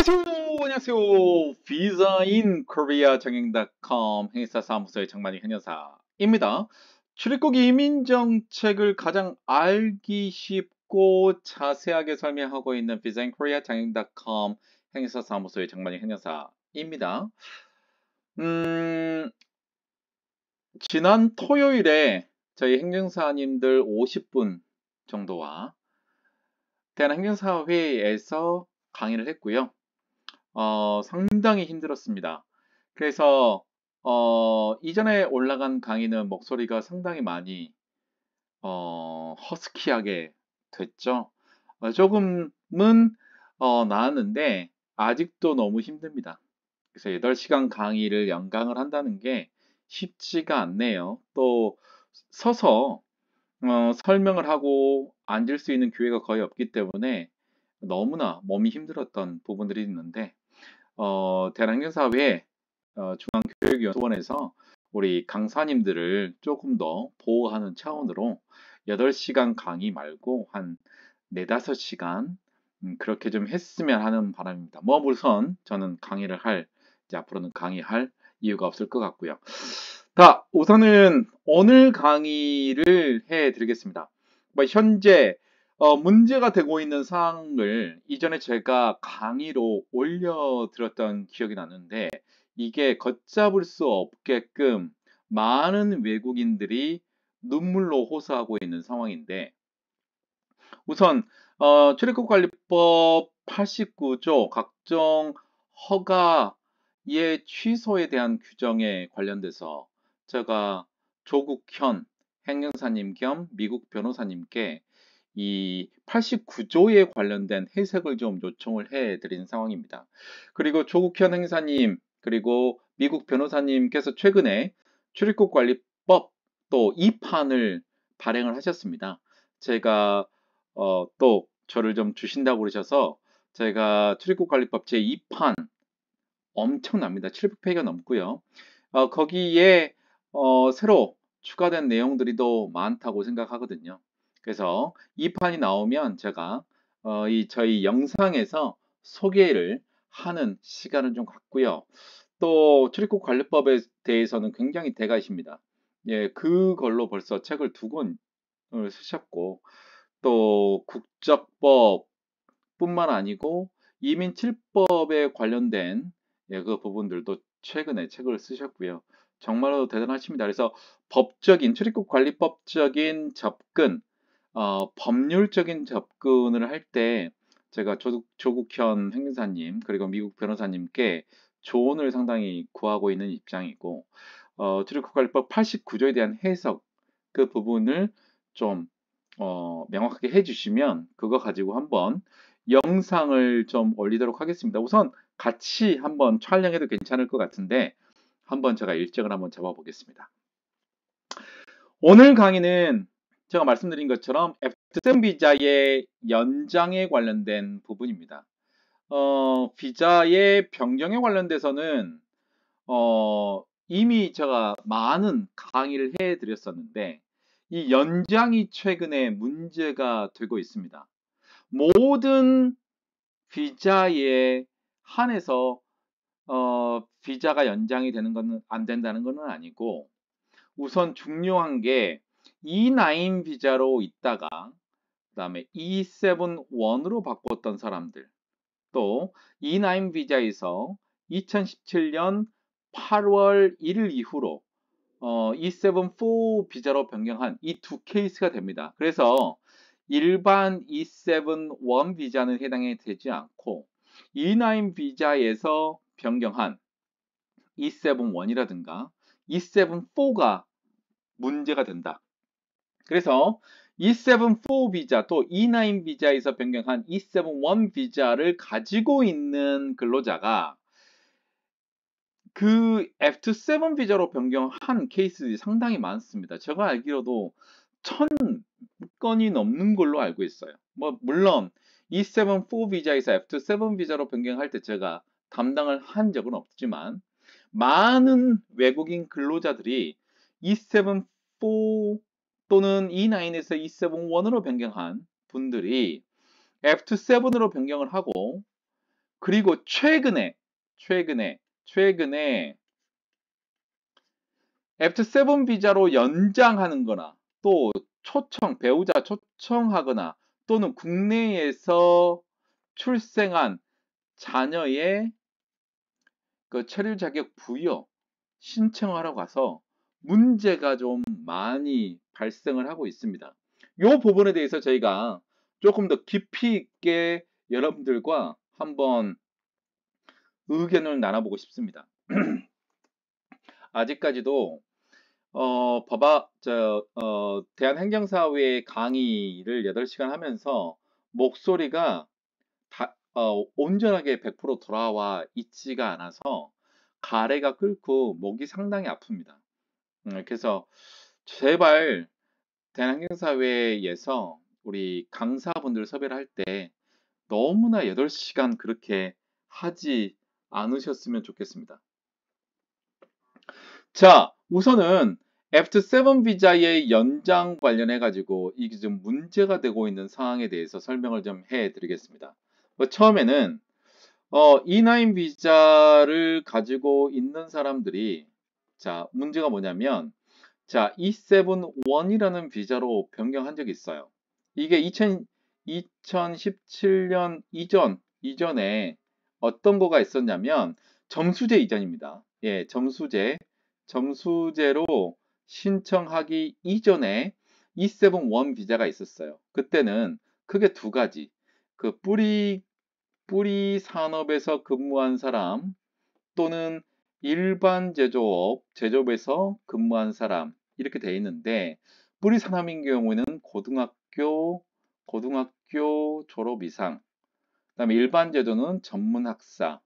안녕하세요. 안녕하세요. 비자인 코리아 정행닷컴 행사 사무소의 장만희 현여사입니다. 출입국 이민 정책을 가장 알기 쉽고 자세하게 설명하고 있는 비자인 코리아 장행닷컴 행사 사무소의 장만희 현여사입니다. 음, 지난 토요일에 저희 행정사님들 50분 정도와 대한행정사회에서 강의를 했고요. 어, 상당히 힘들었습니다. 그래서 어, 이전에 올라간 강의는 목소리가 상당히 많이 어, 허스키하게 됐죠. 어, 조금은 어, 나았는데 아직도 너무 힘듭니다. 그래서 8시간 강의를 연강을 한다는 게 쉽지가 않네요. 또 서서 어, 설명을 하고 앉을 수 있는 기회가 거의 없기 때문에 너무나 몸이 힘들었던 부분들이 있는데 어, 대한환경사회 어, 중앙교육연수원에서 우리 강사님들을 조금 더 보호하는 차원으로 8시간 강의 말고 한 4, 5시간 음, 그렇게 좀 했으면 하는 바람입니다. 뭐 우선 저는 강의를 할 앞으로는 강의할 이유가 없을 것 같고요. 자, 우선은 오늘 강의를 해 드리겠습니다. 뭐 현재 어, 문제가 되고 있는 사항을 이전에 제가 강의로 올려드렸던 기억이 나는데 이게 걷잡을 수 없게끔 많은 외국인들이 눈물로 호소하고 있는 상황인데 우선 어, 출입국관리법 89조 각종 허가의 취소에 대한 규정에 관련돼서 제가 조국현 행정사님 겸 미국 변호사님께 이 89조에 관련된 해석을 좀 요청을 해 드린 상황입니다. 그리고 조국현 행사님 그리고 미국 변호사님께서 최근에 출입국 관리법 또 2판을 발행을 하셨습니다. 제가 어, 또 저를 좀 주신다고 그러셔서 제가 출입국 관리법 제2판 엄청납니다. 7 0 0페이가 넘고요. 어, 거기에 어, 새로 추가된 내용들이 더 많다고 생각하거든요. 그래서 이 판이 나오면 제가 어, 이 저희 영상에서 소개를 하는 시간을 좀 갖고요. 또 출입국 관리법에 대해서는 굉장히 대가십니다. 예, 그걸로 벌써 책을 두 권을 쓰셨고 또 국적법뿐만 아니고 이민칠법에 관련된 예, 그 부분들도 최근에 책을 쓰셨고요. 정말로 대단하십니다. 그래서 법적인 출입국 관리법적인 접근 어, 법률적인 접근을 할 때 제가 조, 조국현 행사님 그리고 미국 변호사님께 조언을 상당히 구하고 있는 입장이고 어, 출입국관리법 89조에 대한 해석 그 부분을 좀 어, 명확하게 해주시면 그거 가지고 한번 영상을 좀 올리도록 하겠습니다. 우선 같이 한번 촬영해도 괜찮을 것 같은데 한번 제가 일정을 한번 잡아보겠습니다. 오늘 강의는 제가 말씀드린 것처럼 F7 비자의 연장에 관련된 부분입니다. 어, 비자의 변경에 관련돼서는 어, 이미 제가 많은 강의를 해드렸었는데 이 연장이 최근에 문제가 되고 있습니다. 모든 비자에 한해서 어, 비자가 연장이 되는 것안 된다는 것은 아니고 우선 중요한 게 E9 비자로 있다가 그 다음에 E71으로 바꿨던 사람들 또 E9 비자에서 2017년 8월 1일 이후로 어, E74 비자로 변경한 이 두 케이스가 됩니다. 그래서 일반 E71 비자는 해당이 되지 않고 E9 비자에서 변경한 E71이라든가 E74가 문제가 된다. 그래서 E74 비자 또 E9 비자에서 변경한 E71 비자를 가지고 있는 근로자가 그 F27 비자로 변경한 케이스들이 상당히 많습니다. 제가 알기로도 천 건이 넘는 걸로 알고 있어요. 뭐 물론 E74 비자에서 F27 비자로 변경할 때 제가 담당을 한 적은 없지만 많은 외국인 근로자들이 E74 또는 E9에서 E7-1으로 변경한 분들이 F2-7으로 변경을 하고 그리고 최근에 최근에 최근에 F7 비자로 연장하는 거나 또 초청 배우자 초청하거나 또는 국내에서 출생한 자녀의 그 체류 자격 부여 신청하러 가서 문제가 좀 많이 발생을 하고 있습니다. 이 부분에 대해서 저희가 조금 더 깊이 있게 여러분들과 한번 의견을 나눠보고 싶습니다. 아직까지도 어, 법학, 저, 어, 대한행정사회 강의를 8시간 하면서 목소리가 다, 어, 온전하게 100% 돌아와 있지가 않아서 가래가 끓고 목이 상당히 아픕니다. 네, 그래서 제발 대한항경사회에서 우리 강사분들 섭외를 할 때 너무나 8시간 그렇게 하지 않으셨으면 좋겠습니다. 자, 우선은 F7 비자의 연장 관련해 가지고 이게 좀 문제가 되고 있는 상황에 대해서 설명을 좀 해 드리겠습니다. 뭐 처음에는 어, E9 비자를 가지고 있는 사람들이 자, 문제가 뭐냐면 자, E7-1이라는 비자로 변경한 적이 있어요. 이게 2000, 2017년 이전, 이전에 어떤 거가 있었냐면 점수제 이전입니다. 예, 점수제, 점수제로 신청하기 이전에 E7-1 비자가 있었어요. 그때는 크게 두 가지. 그 뿌리, 뿌리 산업에서 근무한 사람 또는 일반 제조업, 제조업에서 근무한 사람 이렇게 돼 있는데 뿌리 사람인 경우에는 고등학교, 고등학교 졸업 이상 그다음에 일반 제조는 전문 학사,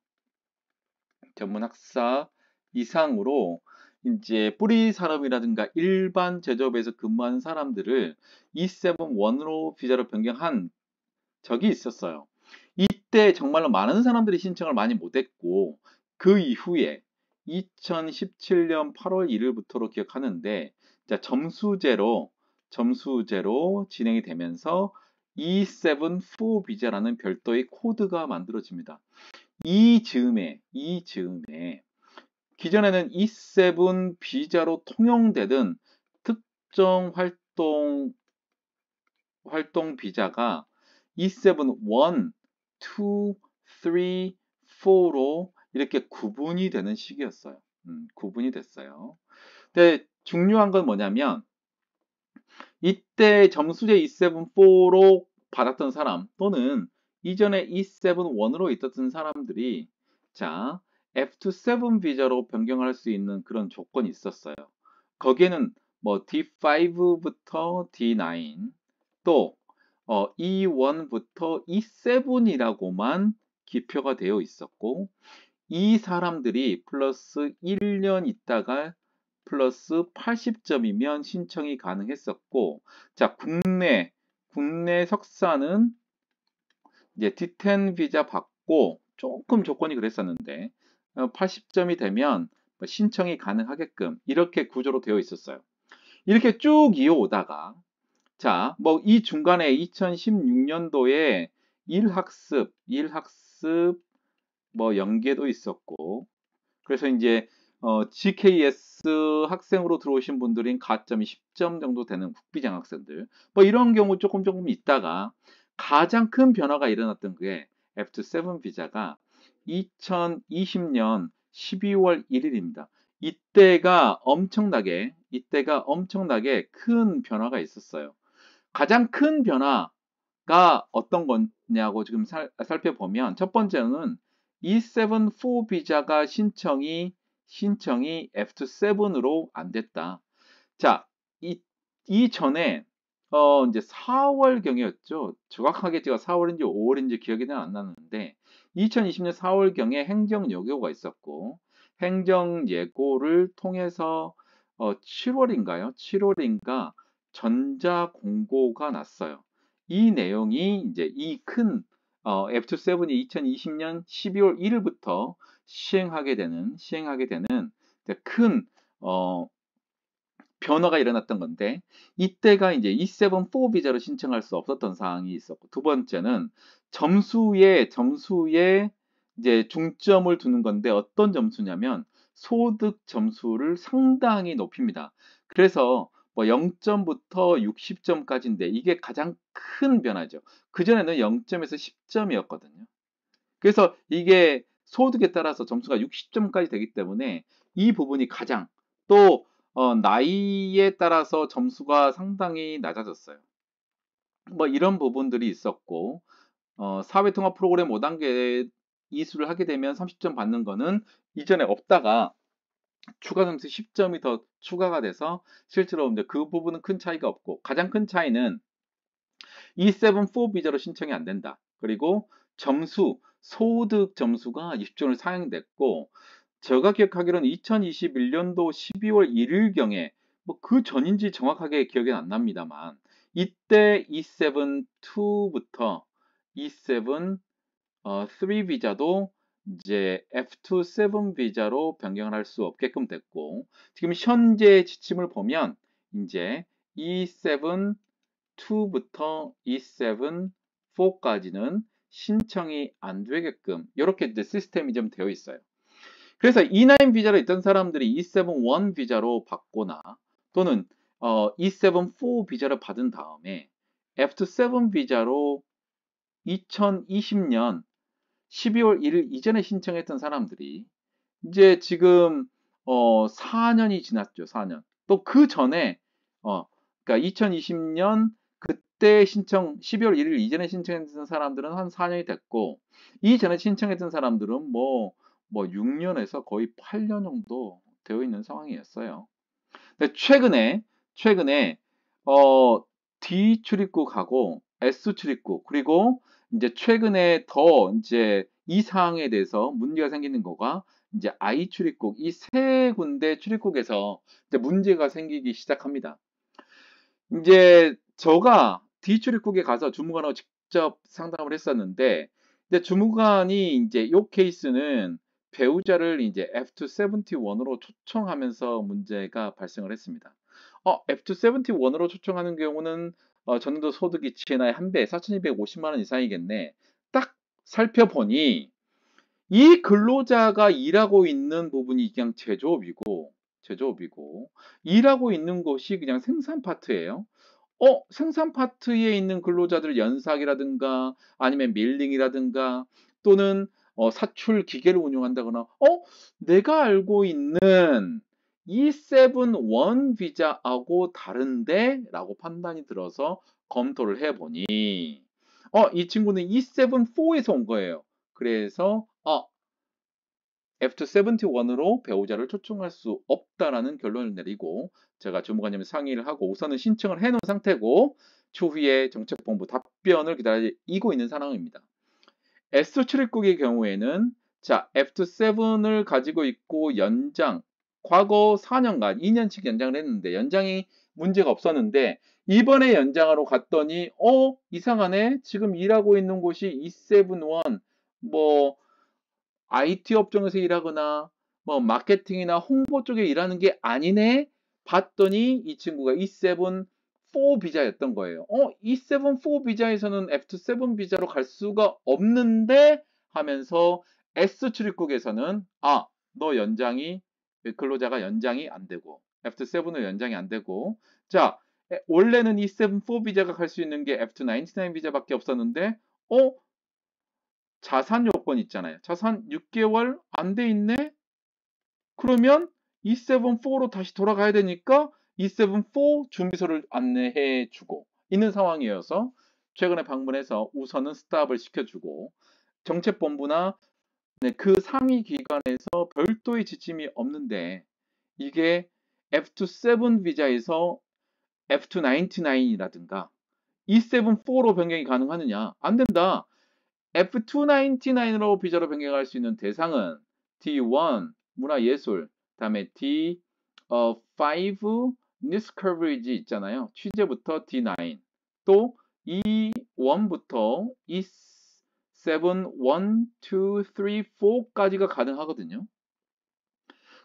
전문 학사 이상으로 이제 뿌리 사람이라든가 일반 제조업에서 근무한 사람들을 E7-1으로 비자로 변경한 적이 있었어요. 이때 정말로 많은 사람들이 신청을 많이 못했고 그 이후에 2017년 8월 1일부터로 기억하는데 자, 점수제로 점수제로 진행이 되면서 E74 비자라는 별도의 코드가 만들어집니다. 이 즈음에 이 즈음에 기존에는 E7 비자로 통용되던 특정 활동 활동 비자가 E7 1, 2, 3, 4로 이렇게 구분이 되는 시기였어요. 음, 구분이 됐어요. 근데 중요한 건 뭐냐면 이때 점수제 e 7 4로 받았던 사람 또는 이전에 e 7 1으로 있었던 사람들이 자 F27 비자로 변경할 수 있는 그런 조건이 있었어요. 거기에는 뭐 D5부터 D9 또 어, E1부터 E7이라고만 기표가 되어 있었고 이 사람들이 플러스 1년 있다가 플러스 80점이면 신청이 가능했었고 자 국내 국내 석사는 이제 D10 비자 받고 조금 조건이 그랬었는데 80점이 어, 되면 뭐 신청이 가능하게끔 이렇게 구조로 되어 있었어요. 이렇게 쭉 이어오다가 자, 뭐 이 중간에 2016년도에 1학습1학습 뭐 연계도 있었고 그래서 이제 어, GKS 학생으로 들어오신 분들인 가점이 10점 정도 되는 국비장 학생들 뭐 이런 경우 조금 조금 있다가 가장 큰 변화가 일어났던 게 F2-7 비자가 2020년 12월 1일입니다. 이때가 엄청나게 이때가 엄청나게 큰 변화가 있었어요. 가장 큰 변화가 어떤 거냐고 지금 살, 살펴보면 첫 번째는 E7-4 비자가 신청이 신청이 F7으로 안 됐다. 자, 이, 이전에 어 이제 4월 경이었죠. 정확하게 제가 4월인지 5월인지 기억이 잘 안 나는데 2020년 4월 경에 행정 예고가 있었고 행정 예고를 통해서 어 7월인가요? 7월인가 전자 공고가 났어요. 이 내용이 이제 이큰 어, F2.7이 2020년 12월 1일부터 시행하게 되는 시행하게 되는 큰 어, 변화가 일어났던 건데 이때가 이제 E7-4 비자로 신청할 수 없었던 사항이 있었고 두 번째는 점수에 점수에 이제 중점을 두는 건데 어떤 점수냐면 소득 점수를 상당히 높입니다. 그래서 뭐 0점부터 60점까지인데 이게 가장 큰 변화죠. 그전에는 0점에서 10점이었거든요. 그래서 이게 소득에 따라서 점수가 60점까지 되기 때문에 이 부분이 가장 또 어, 나이에 따라서 점수가 상당히 낮아졌어요. 뭐 이런 부분들이 있었고 어, 사회통합 프로그램 5단계 이수를 하게 되면 30점 받는 거는 이전에 없다가 추가 점수 10점이 더 추가가 돼서 실제로 이제 그 부분은 큰 차이가 없고 가장 큰 차이는 E7-4 비자로 신청이 안 된다. 그리고 점수, 소득 점수가 20점을 상향됐고 제가 기억하기로는 2021년도 12월 1일경에 뭐 그 전인지 정확하게 기억이 안 납니다만 이때 E7-2부터 E7-3 어, 비자도 이제 F27 비자로 변경을 할 수 없게끔 됐고 지금 현재 지침을 보면 이제 E7-2부터 E7-4까지는 신청이 안 되게끔 이렇게 이제 시스템이 좀 되어 있어요. 그래서 E9 비자로 있던 사람들이 E7-1 비자로 받거나 또는 어, E7-4 비자를 받은 다음에 F27 비자로 2020년 12월 1일 이전에 신청했던 사람들이 이제 지금 어 4년이 지났죠. 4년. 또 그 전에 어 그러니까 2020년 그때 신청 12월 1일 이전에 신청했던 사람들은 한 4년이 됐고 이전에 신청했던 사람들은 뭐뭐 뭐 6년에서 뭐 거의 8년 정도 되어 있는 상황이었어요. 근데 최근에 최근에 어 D 출입국하고 S 출입국 그리고 이제 최근에 더 이제 이 사항에 대해서 문제가 생기는 거가 이제 아이 출입국 이 세 군데 출입국에서 이제 문제가 생기기 시작합니다. 이제 저가 D 출입국에 가서 주무관하고 직접 상담을 했었는데 이제 주무관이 이제 요 케이스는 배우자를 이제 F271으로 초청하면서 문제가 발생을 했습니다. 어, F271으로 초청하는 경우는 어, 전년도 소득이 지난해 한 배, 4,250만 원 이상이겠네. 딱 살펴보니 이 근로자가 일하고 있는 부분이 그냥 제조업이고 제조업이고 일하고 있는 곳이 그냥 생산 파트예요. 어, 생산 파트에 있는 근로자들 연삭이라든가 아니면 밀링이라든가 또는 어, 사출 기계를 운영한다거나 어, 내가 알고 있는 E7-1 비자하고 다른데 라고 판단이 들어서 검토를 해보니 어, 이 친구는 E7-4에서 온 거예요. 그래서 어, F271으로 배우자를 초청할 수 없다라는 결론을 내리고 제가 주무관님 상의를 하고 우선은 신청을 해놓은 상태고 추후에 정책본부 답변을 기다리고 있는 상황입니다. S7국의 경우에는 자 F27을 가지고 있고 연장 과거 4년간 2년씩 연장을 했는데 연장이 문제가 없었는데 이번에 연장하러 갔더니 어 이상하네 지금 일하고 있는 곳이 e 7 1뭐 IT 업종에서 일하거나 뭐 마케팅이나 홍보 쪽에 일하는 게 아니네 봤더니 이 친구가 E7 4 비자였던 거예요. 어, E7 4 비자에서는 F27 비자로 갈 수가 없는데 하면서 S 출입국에서는 아, 너 연장이 클로자가 그 연장이 안 되고 F7은 연장이 안 되고 자 원래는 이7-4 비자가 갈 수 있는 게 F2 99 비자밖에 없었는데 어? 자산 요건 있잖아요. 자산 6개월 안 돼 있네? 그러면 E74로 다시 돌아가야 되니까 E74 준비서를 안내해 주고 있는 상황이어서 최근에 방문해서 우선은 스탑을 시켜주고 정책본부나 네, 그 상위 기관에서 별도의 지침이 없는데 이게 F27 비자에서 F299이라든가 E74로 변경이 가능하느냐? 안 된다. F299으로 비자로 변경할 수 있는 대상은 D1 문화예술, 다음에 D5 news 어, 뉴스 커 a g e 있잖아요. 취재부터 D9, 또 E1부터 E3 7, 1, 2, 3, 4까지가 가능하거든요.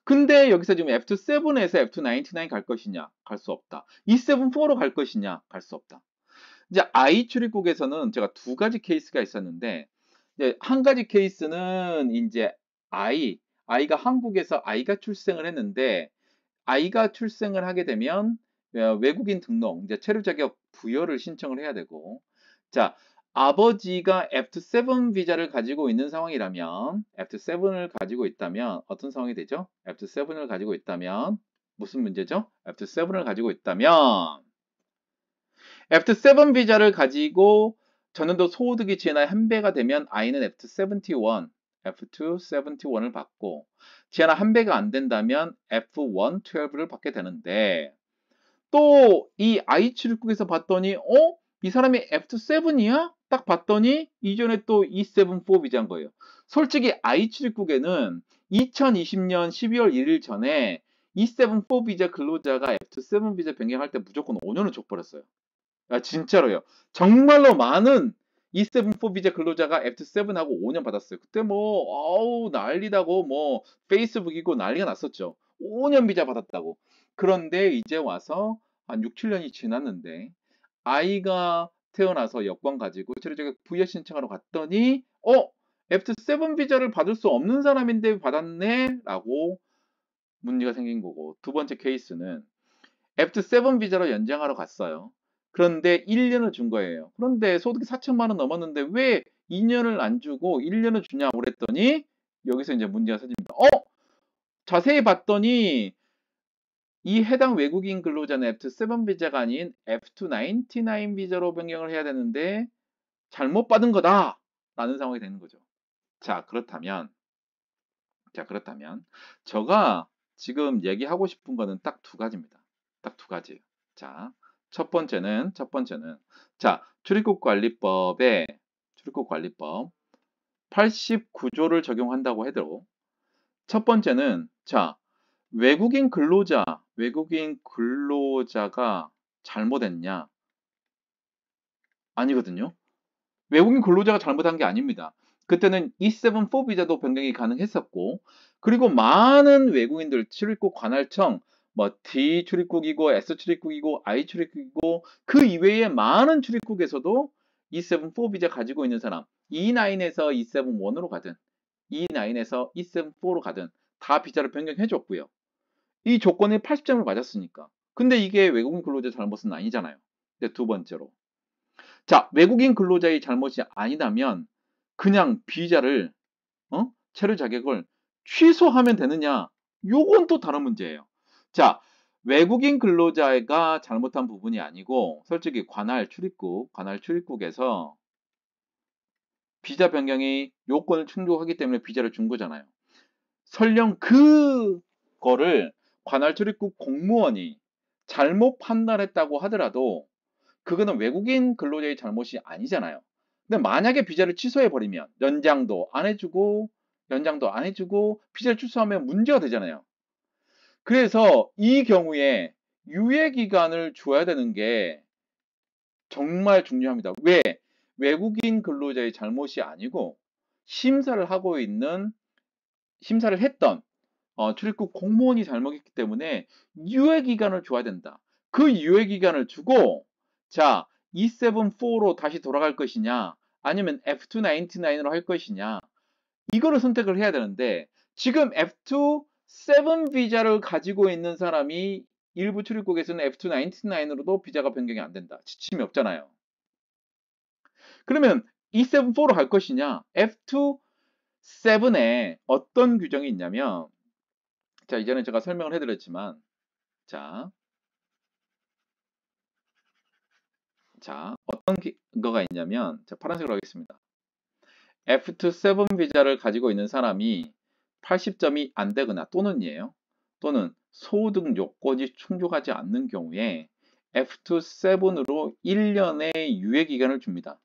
근데 여기서 지금 F27에서 F99 2갈 것이냐? 갈 수 없다. E74로 갈 것이냐? 갈 수 없다. 이제 I 출입국에서는 제가 두 가지 케이스가 있었는데 한 가지 케이스는 이제 I, 아이가 한국에서 아이가 출생을 했는데 아이가 출생을 하게 되면 어, 외국인 등록, 이제 체류 자격 부여를 신청을 해야 되고 자, 아버지가 F7 비자를 가지고 있는 상황이라면 F7을 가지고 있다면 어떤 상황이 되죠? F7을 가지고 있다면 무슨 문제죠? F7을 가지고 있다면 F7 비자를 가지고 전년도 소득이 제나한 배가 되면 아이는 F71, F271을 받고 제나한 배가 안 된다면 F112를 받게 되는데 또 이 아이 출국에서 봤더니 어? 이 사람이 F7이야? 딱 봤더니 이전에 또 E74 비자인 거예요. 솔직히 I7국에는 2020년 12월 1일 전에 E74 비자 근로자가 F7 비자 변경할 때 무조건 5년을 족벌했어요. 아, 진짜로요. 정말로 많은 E74 비자 근로자가 F7하고 5년 받았어요. 그때 뭐, 어우, 난리다고 뭐, 페이스북이고 난리가 났었죠. 5년 비자 받았다고. 그런데 이제 와서 한 6, 7년이 지났는데, 아이가 태어나서 여권 가지고 체류자격 부여 신청하러 갔더니 어? F7 비자를 받을 수 없는 사람인데 받았네? 라고 문제가 생긴 거고 두 번째 케이스는 F7 비자로 연장하러 갔어요. 그런데 1년을 준 거예요. 그런데 소득이 4천만 원 넘었는데 왜 2년을 안 주고 1년을 주냐고 그랬더니 여기서 이제 문제가 생깁니다. 어? 자세히 봤더니 이 해당 외국인 근로자는 F7 비자가 아닌 F299 비자로 변경을 해야 되는데 잘못 받은 거다 라는 상황이 되는 거죠. 자 그렇다면 자 그렇다면 저가 지금 얘기하고 싶은 거는 딱 두 가지입니다. 딱 두가지자첫 번째는 첫 번째는 자 출입국 관리법에 출입국 관리법 89조를 적용한다고 해도 첫 번째는 자 외국인 근로자, 외국인 근로자가 잘못했냐? 아니거든요. 외국인 근로자가 잘못한 게 아닙니다. 그때는 E74 비자도 변경이 가능했었고, 그리고 많은 외국인들 출입국 관할청, 뭐 D 출입국이고 S 출입국이고 I 출입국이고 그 이외에 많은 출입국에서도 E74 비자 가지고 있는 사람, E9에서 E71으로 가든, E9에서 E74로 가든 다 비자를 변경해 줬고요. 이 조건에 80점을 맞았으니까. 근데 이게 외국인 근로자 잘못은 아니잖아요. 두 번째로. 자, 외국인 근로자의 잘못이 아니라면 그냥 비자를 어? 체류 자격을 취소하면 되느냐? 요건 또 다른 문제예요. 자, 외국인 근로자가 잘못한 부분이 아니고 솔직히 관할 출입국, 관할 출입국에서 비자 변경이 요건을 충족하기 때문에 비자를 준 거잖아요. 설령 그거를 관할출입국 공무원이 잘못 판단했다고 하더라도 그거는 외국인 근로자의 잘못이 아니잖아요. 근데 만약에 비자를 취소해버리면 연장도 안 해주고 연장도 안 해주고 비자를 취소하면 문제가 되잖아요. 그래서 이 경우에 유예기간을 줘야 되는 게 정말 중요합니다. 왜? 외국인 근로자의 잘못이 아니고 심사를 하고 있는 심사를 했던 어, 출입국 공무원이 잘못했기 때문에 유예기간을 줘야 된다. 그 유예기간을 주고 자, E74로 다시 돌아갈 것이냐 아니면 F299으로 할 것이냐 이거를 선택을 해야 되는데 지금 F27 비자를 가지고 있는 사람이 일부 출입국에서는 F299으로도 비자가 변경이 안 된다. 지침이 없잖아요. 그러면 E74로 갈 것이냐 F27에 어떤 규정이 있냐면 자, 이제는 제가 설명을 해드렸지만, 자, 자, 어떤 기, 거가 있냐면, 자, 파란색으로 하겠습니다. F27 비자를 가지고 있는 사람이 80점이 안 되거나 또는이에요. 또는 소득 요건이 충족하지 않는 경우에 F27으로 1년의 유예 기간을 줍니다.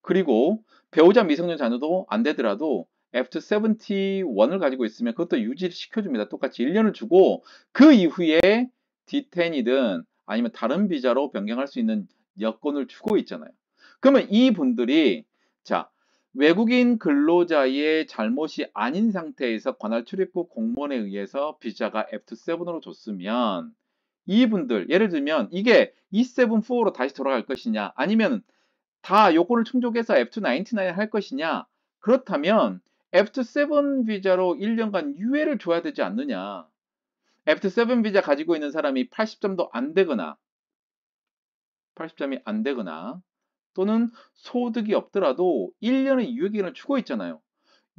그리고 배우자 미성년 자녀도 안 되더라도 f 프터 71을 가지고 있으면 그것도 유지를 시켜줍니다. 똑같이 1년을 주고 그 이후에 D10이든 아니면 다른 비자로 변경할 수 있는 여건을 주고 있잖아요. 그러면 이분들이 자 외국인 근로자의 잘못이 아닌 상태에서 관할 출입국 공무원에 의해서 비자가 F2-7으로 줬으면 이분들 예를 들면 이게 E7-4로 다시 돌아갈 것이냐 아니면 다 요건을 충족해서 F2-99할 것이냐 그렇다면 F7 비자로 1년간 유예를 줘야 되지 않느냐. F7 비자 가지고 있는 사람이 80점도 안 되거나 80점이 안 되거나 또는 소득이 없더라도 1년의 유예기간을 주고 있잖아요.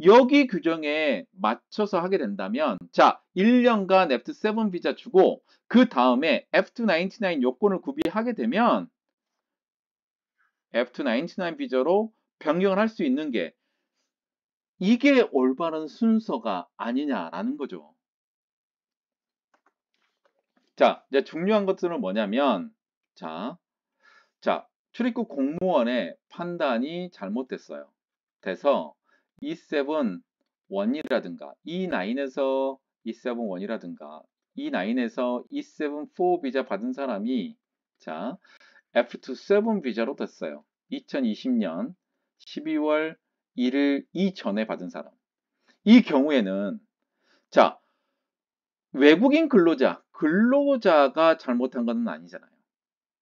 여기 규정에 맞춰서 하게 된다면 자 1년간 F7 비자 주고 그 다음에 F299 요건을 구비하게 되면 F299 비자로 변경을 할 수 있는 게 이게 올바른 순서가 아니냐라는 거죠. 자, 이제 중요한 것들은 뭐냐면, 자, 자, 출입국 공무원의 판단이 잘못됐어요. 돼서 E7 1이라든가 E9에서 E7 1이라든가 E9에서 E7 4 비자 받은 사람이 자 F27 비자로 됐어요. 2020년 12월 이를 이전에 받은 사람. 이 경우에는 자, 외국인 근로자, 근로자가 잘못한 것은 아니잖아요.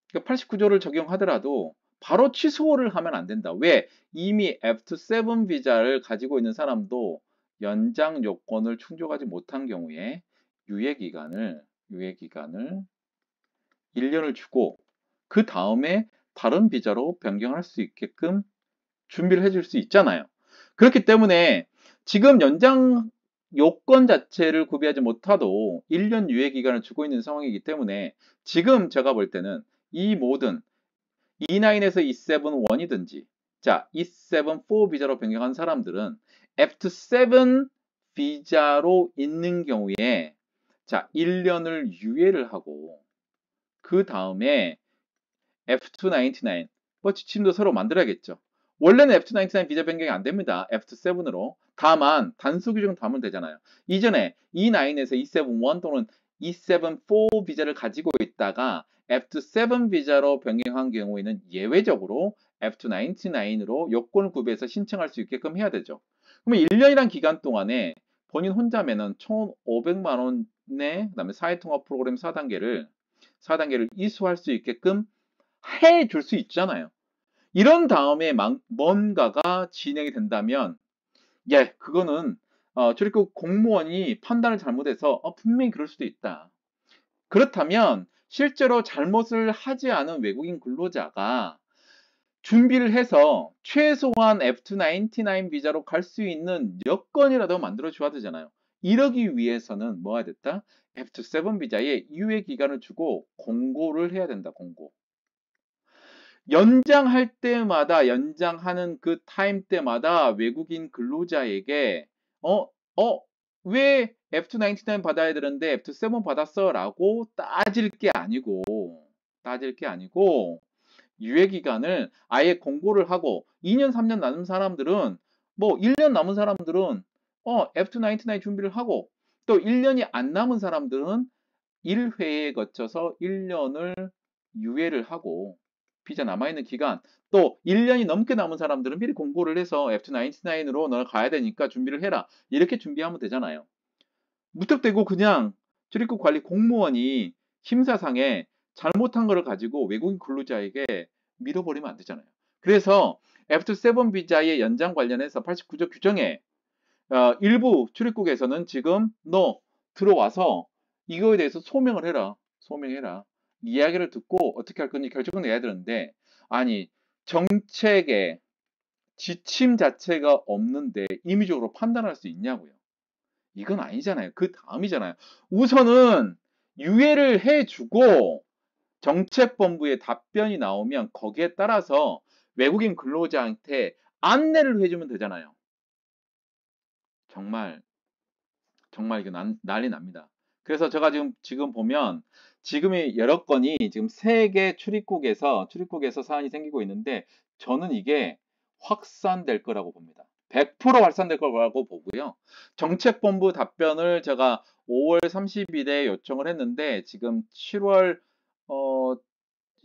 그러니까 89조를 적용하더라도 바로 취소를 하면 안 된다. 왜? 이미 F27 비자를 가지고 있는 사람도 연장 요건을 충족하지 못한 경우에 유예 기간을 유예 기간을 1년을 주고 그 다음에 다른 비자로 변경할 수 있게끔 준비를 해줄 수 있잖아요. 그렇기 때문에 지금 연장 요건 자체를 구비하지 못하도 1년 유예 기간을 주고 있는 상황이기 때문에 지금 제가 볼 때는 이 모든 E9에서 E7-1이든지 자, E7-4 비자로 변경한 사람들은 F7 비자로 있는 경우에 자, 1년을 유예를 하고 그 다음에 F299 뭐 지침도 새로 만들어야겠죠. 원래는 F299 비자 변경이 안 됩니다. F27으로. 다만 단수 규정 담으면 되잖아요. 이전에 E9에서 E71 또는 E74 비자를 가지고 있다가 F27 비자로 변경한 경우에는 예외적으로 F299으로 요건을 구비해서 신청할 수 있게끔 해야 되죠. 그러면 1년이란 기간 동안에 본인 혼자면은 1,500만 원의 그다음에 사회 통합 프로그램 4단계를 4단계를 이수할 수 있게끔 해 줄 수 있잖아요. 이런 다음에 뭔가가 진행이 된다면 예, 그거는 어, 출입국 공무원이 판단을 잘못해서 어, 분명히 그럴 수도 있다. 그렇다면 실제로 잘못을 하지 않은 외국인 근로자가 준비를 해서 최소한 F299 비자로 갈 수 있는 여건이라도 만들어 줘야 되잖아요. 이러기 위해서는 뭐가 됐다? F27 비자에 유예 기간을 주고 공고를 해야 된다. 공고. 연장할 때마다 연장하는 그 타임 때마다 외국인 근로자에게 어? 어? 왜 F299 받아야 되는데 F7 받았어? 라고 따질 게 아니고 따질 게 아니고 유예기간을 아예 공고를 하고 2년, 3년 남은 사람들은 뭐 1년 남은 사람들은 어, F299 준비를 하고 또 1년이 안 남은 사람들은 1회에 거쳐서 1년을 유예를 하고 비자 남아있는 기간 또 1년이 넘게 남은 사람들은 미리 공고를 해서 F99으로 너 가야 되니까 준비를 해라 이렇게 준비하면 되잖아요. 무턱대고 그냥 출입국 관리 공무원이 심사상에 잘못한 거를 가지고 외국인 근로자에게 밀어버리면 안 되잖아요. 그래서 F7 비자의 연장 관련해서 89조 규정에 어, 일부 출입국에서는 지금 너 들어와서 이거에 대해서 소명을 해라. 소명해라. 이야기를 듣고 어떻게 할 건지 결정을 내야 되는데 아니 정책에 지침 자체가 없는데 임의적으로 판단할 수 있냐고요. 이건 아니잖아요. 그 다음이잖아요. 우선은 유예를 해주고 정책본부의 답변이 나오면 거기에 따라서 외국인 근로자한테 안내를 해주면 되잖아요. 정말 정말 이거 난, 난리 납니다. 그래서 제가 지금 지금 보면 지금이 여러 건이 지금 세 개 출입국에서 출입국에서 사안이 생기고 있는데 저는 이게 확산될 거라고 봅니다. 100% 확산될 거라고 보고요. 정책본부 답변을 제가 5월 30일에 요청을 했는데 지금 7월 어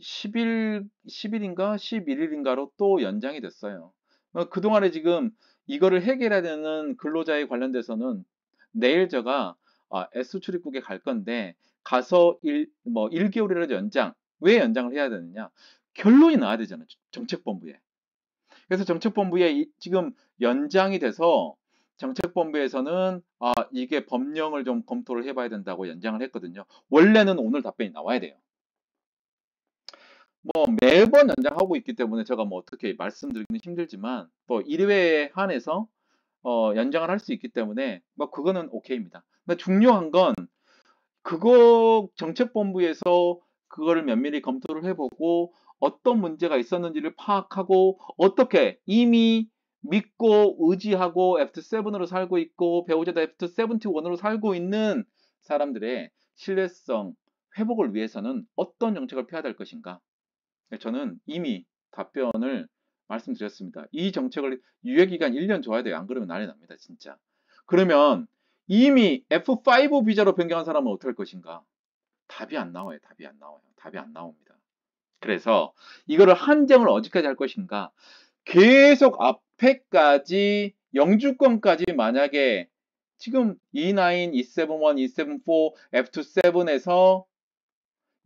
10일 10일인가 11일인가로 또 연장이 됐어요. 어, 그동안에 지금 이거를 해결해야 되는 근로자에 관련돼서는 내일 제가 아, S 출입국에 갈 건데 가서 일, 뭐 1개월이라도 연장. 왜 연장을 해야 되느냐? 결론이 나야 되잖아요. 정책본부에. 그래서 정책본부에 이, 지금 연장이 돼서 정책본부에서는 아, 이게 법령을 좀 검토를 해봐야 된다고 연장을 했거든요. 원래는 오늘 답변이 나와야 돼요. 뭐 매번 연장하고 있기 때문에 제가 뭐 어떻게 말씀드리기는 힘들지만 또 뭐 1회에 한해서 어, 연장을 할 수 있기 때문에 뭐 그거는 오케이입니다. 근데 중요한 건 그거 정책본부에서 그거를 면밀히 검토를 해보고 어떤 문제가 있었는지를 파악하고 어떻게 이미 믿고 의지하고 f 7으로 살고 있고 배우자도 f 프터7 1으로 살고 있는 사람들의 신뢰성 회복을 위해서는 어떤 정책을 펴야 될 것인가? 네, 저는 이미 답변을 말씀드렸습니다. 이 정책을 유예기간 1년 줘야 돼요. 안 그러면 난리 납니다. 진짜. 그러면 이미 F5 비자로 변경한 사람은 어떨 것인가? 답이 안 나와요. 답이 안 나와요. 답이 안 나옵니다. 그래서 이거를 한정을 어디까지 할 것인가? 계속 앞에까지 영주권까지 만약에 지금 E9, E71, E74, F27에서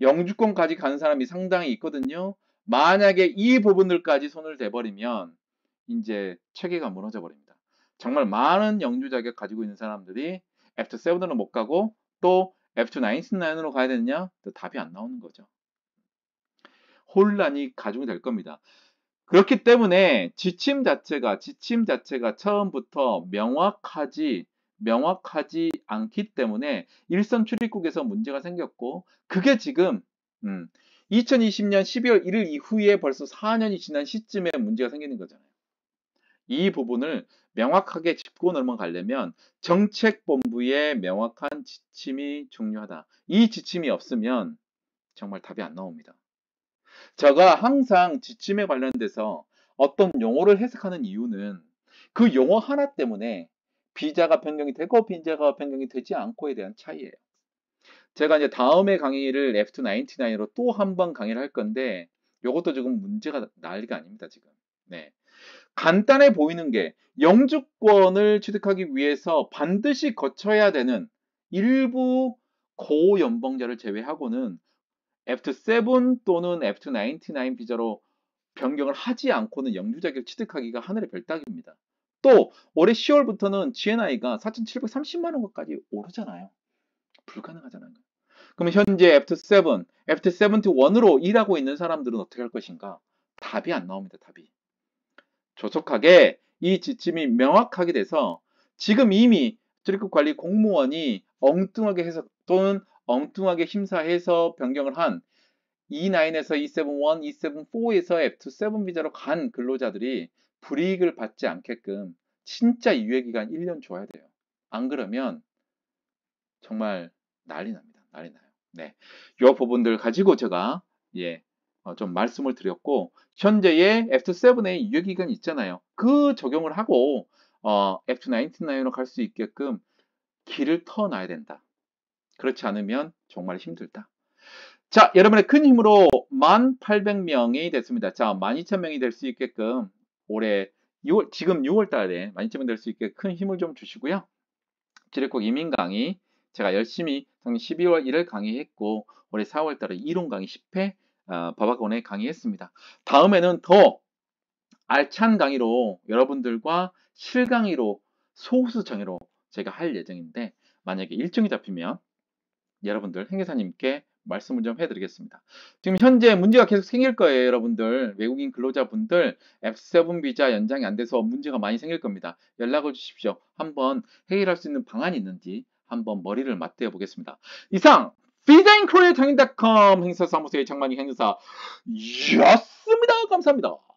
영주권까지 가는 사람이 상당히 있거든요. 만약에 이 부분들까지 손을 대버리면 이제 체계가 무너져 버립니다. 정말 많은 영주 자격 가지고 있는 사람들이 F7으로 못 가고 또 F299으로 가야 되느냐? 또 답이 안 나오는 거죠. 혼란이 가중이 될 겁니다. 그렇기 때문에 지침 자체가 지침 자체가 처음부터 명확하지 명확하지 않기 때문에 일선 출입국에서 문제가 생겼고 그게 지금 음, 2020년 12월 1일 이후에 벌써 4년이 지난 시점에 문제가 생기는 거잖아요. 이 부분을 명확하게 짚고 넘어가려면 정책본부의 명확한 지침이 중요하다. 이 지침이 없으면 정말 답이 안 나옵니다. 제가 항상 지침에 관련돼서 어떤 용어를 해석하는 이유는 그 용어 하나 때문에 비자가 변경이 되고 빈자가 변경이 되지 않고에 대한 차이예요. 제가 이제 다음에 강의를 F299으로 또 한 번 강의를 할 건데 이것도 지금 문제가 난리가 아닙니다, 지금. 네. 간단해 보이는 게 영주권을 취득하기 위해서 반드시 거쳐야 되는 일부 고연봉자를 제외하고는 F7 또는 F99 비자로 변경을 하지 않고는 영주 자격을 취득하기가 하늘의 별따기입니다. 또 올해 10월부터는 GNI가 4,730만 원까지 오르잖아요. 불가능하잖아요. 그럼 현재 F7, F71으로 일하고 있는 사람들은 어떻게 할 것인가? 답이 안 나옵니다. 답이. 조속하게 이 지침이 명확하게 돼서 지금 이미 출입국 관리 공무원이 엉뚱하게 해석 또는 엉뚱하게 심사해서 변경을 한 E9에서 E71, E74에서 F27 비자로 간 근로자들이 불이익을 받지 않게끔 진짜 유예기간 1년 줘야 돼요. 안 그러면 정말 난리 납니다. 난리 나요. 네. 요 부분들 가지고 제가 예, 어, 좀 말씀을 드렸고 현재의 F7의 유효기간 있잖아요. 그 적용을 하고 어, F99로 갈 수 있게끔 길을 터놔야 된다. 그렇지 않으면 정말 힘들다. 자, 여러분의 큰 힘으로 1,800명이 됐습니다. 자, 12,000명이 될 수 있게끔 올해 6월, 지금 6월 달에 12,000명 될수 있게 큰 힘을 좀 주시고요. 지레콕 이민 강의 제가 열심히 작년 12월 1일 강의했고 올해 4월 달에 이론 강의 10회 아, 바바건에 강의했습니다. 다음에는 더 알찬 강의로 여러분들과 실강의로 소수 정의로 제가 할 예정인데 만약에 일정이 잡히면 여러분들 행여사님께 말씀을 좀 해드리겠습니다. 지금 현재 문제가 계속 생길 거예요, 여러분들. 외국인 근로자분들 F7 비자 연장이 안 돼서 문제가 많이 생길 겁니다. 연락을 주십시오. 한번 해결할 수 있는 방안이 있는지 한번 머리를 맞대어 보겠습니다. 이상 디자인 코로아 장인 닷컴 행사사무소의 장만희 행사 였습니다. 감사합니다.